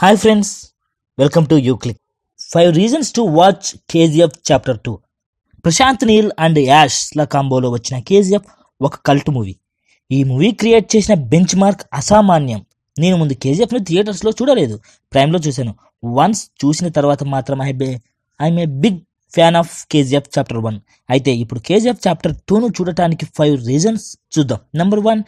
hi friends welcome to U Click five reasons to watch KGF chapter two Prashanth Neel and యాష్ల కాంబోలో వచ్చిన కేజీఎఫ్ ఒక కల్ట్ మూవీ ఈ మూవీ క్రియేట్ చేసిన బెంచ్ మార్క్ అసామాన్యం నేను ముందు కేజీఎఫ్ని థియేటర్స్లో చూడలేదు ప్రైమ్లో చూశాను వన్స్ చూసిన తర్వాత మాత్రం I be I'm a big fan of KGF chapter one అయితే ఇప్పుడు కేజీఎఫ్ చాప్టర్ టూను చూడటానికి ఫైవ్ రీజన్స్ చూద్దాం నెంబర్ వన్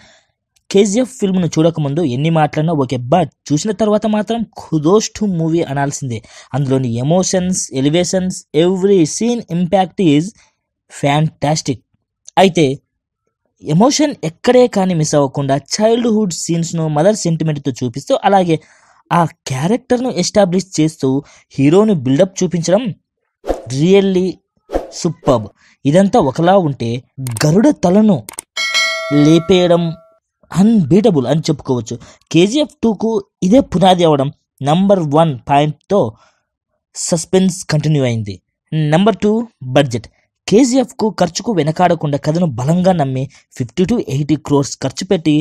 కేజీఎఫ్ ఫిల్మ్ను చూడకముందు ఎన్ని మాటలన్నా ఓకే బట్ చూసిన తర్వాత మాత్రం ఖుదోష్ టు మూవీ అనాల్సిందే అందులోని emotions elevations every scene impact is fantastic అయితే ఎమోషన్ ఎక్కడే కానీ మిస్ అవ్వకుండా చైల్డ్హుడ్ సీన్స్ను మదర్ సెంటిమెంట్తో చూపిస్తూ అలాగే ఆ క్యారెక్టర్ను ఎస్టాబ్లిష్ చేస్తూ హీరోని బిల్డప్ చూపించడం రియల్లీ సూపర్బ్ ఇదంతా ఒకలా ఉంటే గరుడ తలను లేపేయడం అన్బీటబుల్ అని చెప్పుకోవచ్చు కేజీఎఫ్ టూకు ఇదే పునాది అవ్వడం నంబర్ వన్ పాయింట్తో సస్పెన్స్ కంటిన్యూ అయింది నెంబర్ టూ బడ్జెట్ కేజీఎఫ్కు ఖర్చుకు వెనకాడకుండా కథను బలంగా నమ్మి ఫిఫ్టీ టు ఎయిటీ క్రోర్స్ ఖర్చు పెట్టి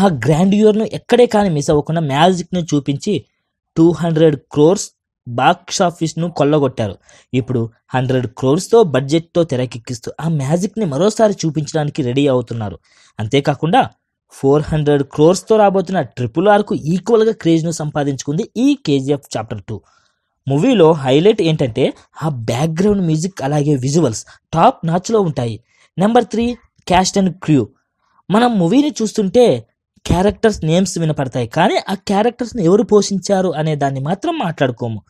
ఆ గ్రాండ్ ఇయర్ను ఎక్కడే కానీ మిస్ అవ్వకుండా మ్యాజిక్ను చూపించి టూ హండ్రెడ్ క్రోర్స్ బాక్స్ ఆఫీస్ను కొల్లగొట్టారు ఇప్పుడు హండ్రెడ్ క్రోర్స్తో బడ్జెట్తో తెరకెక్కిస్తూ ఆ మ్యాజిక్ని మరోసారి చూపించడానికి రెడీ అవుతున్నారు అంతేకాకుండా ఫోర్ హండ్రెడ్ క్రోర్స్తో రాబోతున్న ట్రిపుల్ ఆర్కు ఈక్వల్గా క్రేజ్ను సంపాదించుకుంది ఈ కేజీఎఫ్ చాప్టర్ టూ మూవీలో హైలైట్ ఏంటంటే ఆ బ్యాక్గ్రౌండ్ మ్యూజిక్ అలాగే విజువల్స్ టాప్ నాచ్లో ఉంటాయి number three cast and crew మనం మూవీని చూస్తుంటే క్యారెక్టర్స్ నేమ్స్ వినపడతాయి కానీ ఆ క్యారెక్టర్స్ని ఎవరు పోషించారు అనే దాన్ని మాత్రం మాట్లాడుకోము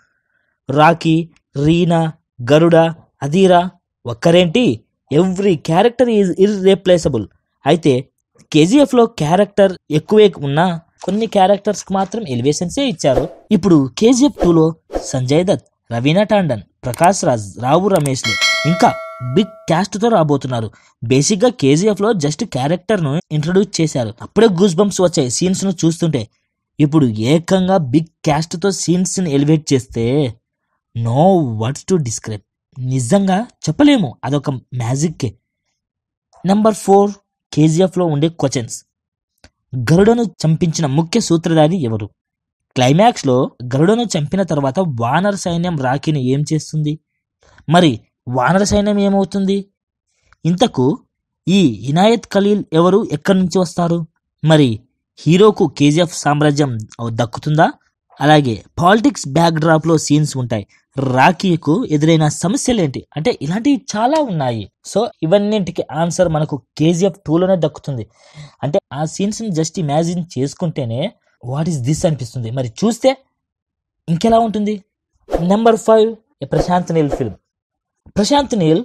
రాకీ రీనా గరుడ అధీరా ఒక్కరేంటి ఎవ్రీ క్యారెక్టర్ ఈజ్ ఇర్రీప్లేసబుల్ అయితే కేజీఎఫ్లో క్యారెక్టర్ ఎక్కువే ఉన్నా కొన్ని క్యారెక్టర్స్కి మాత్రం ఎలివేషన్సే ఇచ్చారు ఇప్పుడు కేజీఎఫ్ టూలో సంజయ్ దత్ రవీనా టాండన్ ప్రకాష్ రాజ్ రావు రమేష్లు ఇంకా బిగ్ క్యాస్ట్తో రాబోతున్నారు బేసిక్గా కేజీఎఫ్లో జస్ట్ క్యారెక్టర్ను ఇంట్రడ్యూస్ చేశారు అప్పుడే గూస్ బంప్స్ వచ్చాయి సీన్స్ను చూస్తుంటే ఇప్పుడు ఏకంగా బిగ్ క్యాస్ట్తో సీన్స్ని ఎలివేట్ చేస్తే నో వర్డ్స్ టు డిస్క్రైబ్ నిజంగా చెప్పలేము అదొక మ్యాజిక్కే నెంబర్ ఫోర్ కేజీఎఫ్లో ఉండే క్వశ్చన్స్ గరుడను చంపించిన ముఖ్య సూత్రధారి ఎవరు క్లైమాక్స్లో గరుడను చంపిన తర్వాత వానర సైన్యం రాఖీని ఏం చేస్తుంది మరి వానర సైన్యం ఏమవుతుంది ఇంతకు ఈ ఇనాయత్ ఖలీల్ ఎవరు ఎక్కడి నుంచి వస్తారు మరి హీరోకు కేజీఎఫ్ సామ్రాజ్యం దక్కుతుందా అలాగే పాలిటిక్స్ బ్యాక్డ్రాప్లో సీన్స్ ఉంటాయి రాఖీకు ఎదురైన సమస్యలేంటి అంటే ఇలాంటివి చాలా ఉన్నాయి సో ఇవన్నింటికి ఆన్సర్ మనకు కేజీఎఫ్ టూలోనే దక్కుతుంది అంటే ఆ సీన్స్ని జస్ట్ ఇమాజిన్ చేసుకుంటేనే వాట్ ఈస్ దిస్ అనిపిస్తుంది మరి చూస్తే ఇంకెలా ఉంటుంది number five Prashanth Neel film Prashanth Neel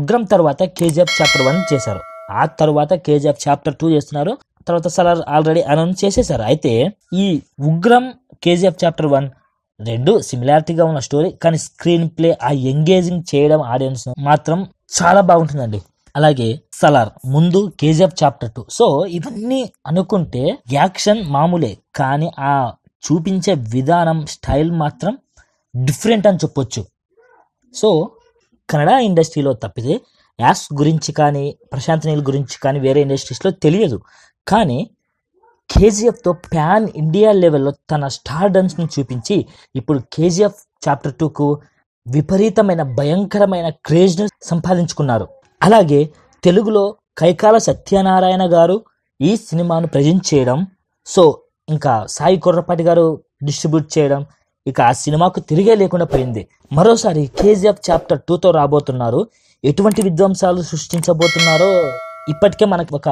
Ugramm తర్వాత కేజీఎఫ్ చాప్టర్ వన్ చేశారు ఆ తర్వాత కేజీఎఫ్ చాప్టర్ టూ చేస్తున్నారు తర్వాత సార్ ఆల్రెడీ అనౌన్స్ చేసేసారు అయితే ఈ ఉగ్రం కేజీఎఫ్ చాప్టర్ వన్ రెండు సిమిలారిటీగా ఉన్న స్టోరీ కానీ స్క్రీన్ ప్లే ఆ ఎంగేజింగ్ చేయడం ఆడియన్స్ మాత్రం చాలా బాగుంటుందండి అలాగే సలార్ ముందు కేజీఎఫ్ చాప్టర్ టూ సో ఇవన్నీ అనుకుంటే యాక్షన్ మామూలే కానీ ఆ చూపించే విధానం స్టైల్ మాత్రం డిఫరెంట్ అని చెప్పొచ్చు సో కన్నడ ఇండస్ట్రీలో తప్పితే యాస్ గురించి కానీ ప్రశాంత్ నీల్ గురించి కానీ వేరే ఇండస్ట్రీస్లో తెలియదు కానీ కేజీఎఫ్తో ప్యాన్ ఇండియా లెవెల్లో తన స్టార్ డన్స్ను చూపించి ఇప్పుడు కేజీఎఫ్ చాప్టర్ టూకు విపరీతమైన భయంకరమైన క్రేజ్ను సంపాదించుకున్నారు అలాగే తెలుగులో కైకాల సత్యనారాయణ గారు ఈ సినిమాను ప్రజెంట్ చేయడం సో ఇంకా సాయి కుర్రపాటి గారు డిస్ట్రిబ్యూట్ చేయడం ఇక ఆ సినిమాకు తిరిగే లేకుండా పోయింది మరోసారి కేజీఎఫ్ చాప్టర్ టూతో రాబోతున్నారు ఎటువంటి విధ్వంసాలు సృష్టించబోతున్నారో ఇప్పటికే మనకు ఒక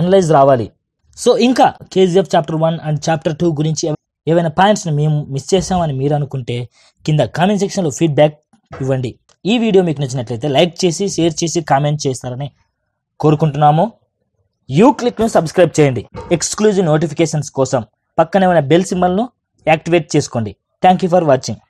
అనలైజ్ రావాలి సో ఇంకా KGF chapter one and chapter two గురించి ఏవైనా పాయింట్స్ని మేము మిస్ చేసామని మీరు అనుకుంటే కింద కామెంట్ సెక్షన్లో ఫీడ్బ్యాక్ ఇవ్వండి ఈ వీడియో మీకు నచ్చినట్లయితే లైక్ చేసి షేర్ చేసి కామెంట్ చేస్తారని కోరుకుంటున్నాము యూ క్లిక్ను సబ్స్క్రైబ్ చేయండి ఎక్స్క్లూజివ్ నోటిఫికేషన్స్ కోసం పక్కనే ఉన్న బెల్ సింబల్ను యాక్టివేట్ చేసుకోండి థ్యాంక్ యూ ఫర్ వాచింగ్